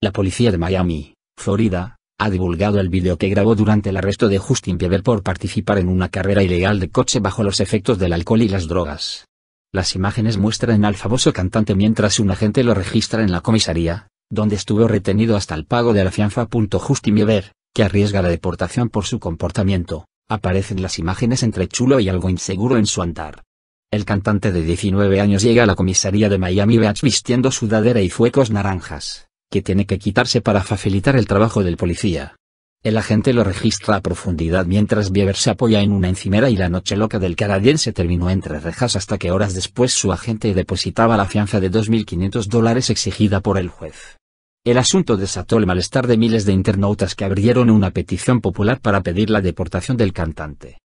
La policía de Miami, Florida, ha divulgado el video que grabó durante el arresto de Justin Bieber por participar en una carrera ilegal de coche bajo los efectos del alcohol y las drogas. Las imágenes muestran al famoso cantante mientras un agente lo registra en la comisaría, donde estuvo retenido hasta el pago de la fianza. Justin Bieber, que arriesga la deportación por su comportamiento, aparecen las imágenes entre chulo y algo inseguro en su andar. El cantante de 19 años llega a la comisaría de Miami Beach vistiendo sudadera y fuecos naranjas que tiene que quitarse para facilitar el trabajo del policía. El agente lo registra a profundidad mientras Bieber se apoya en una encimera y la noche loca del canadiense terminó entre rejas hasta que horas después su agente depositaba la fianza de 2.500 dólares exigida por el juez. El asunto desató el malestar de miles de internautas que abrieron una petición popular para pedir la deportación del cantante.